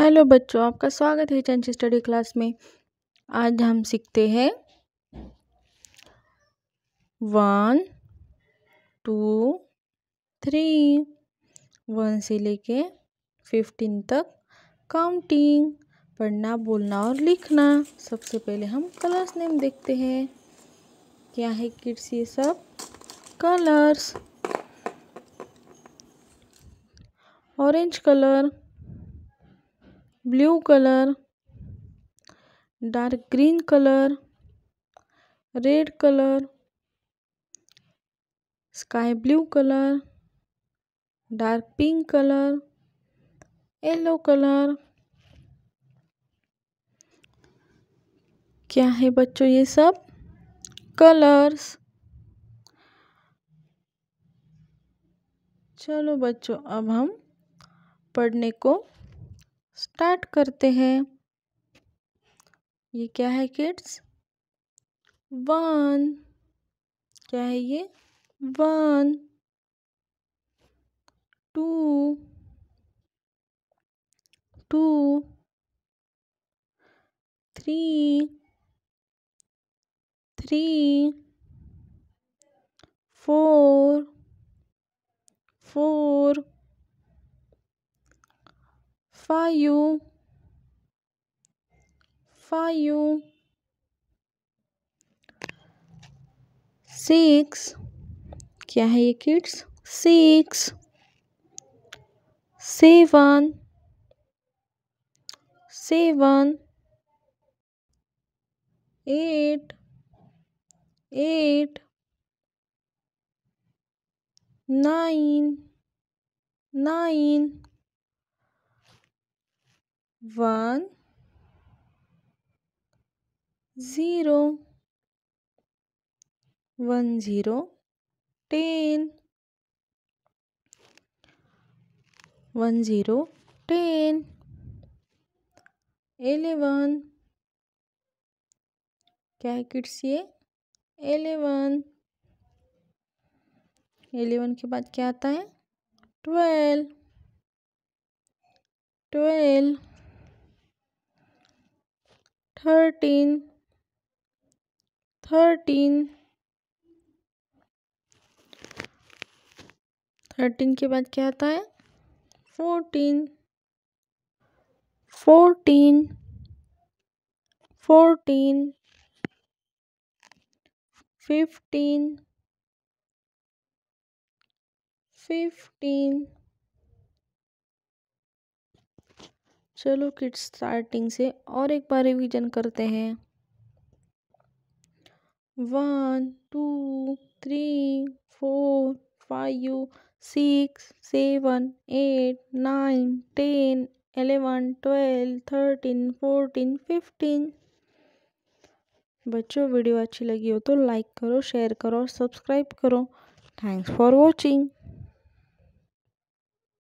Hello बच्चों आपका स्वागत है चंच स्टडी क्लास में आज हम सीखते हैं वन टू थ्री वन से लेके फिफ्टीन तक काउंटिंग पढ़ना बोलना और लिखना सबसे पहले हम क्लास नेम देखते हैं क्या है किड्स ये सब colours orange colour blue colour dark green colour red colour sky blue colour dark pink colour yellow colour क्या है बच्चों ये सब कलर्स चलो बच्चों अब हम पढ़ने को स्टार्ट करते हैं ये क्या है किड्स वन क्या है ये one two two three three four Fayu. Fayu. Six क्या है ये kids six seven seven eight eight nine nine one zero one zero ten one zero ten eleven क्या है किड्स ये एलेवन एलेवन के बाद क्या आता है twelve twelve thirteen thirteen thirteen के बाद क्या आता है fourteen fourteen fourteen fifteen fifteen चलो किड्स स्टार्टिंग से और एक बार रिवीजन करते हैं one two three four five six seven eight nine ten eleven twelve thirteen fourteen fifteen बच्चों वीडियो अच्छी लगी हो तो लाइक करो शेयर करो और सब्सक्राइब करो थैंक्स फॉर वॉचिंग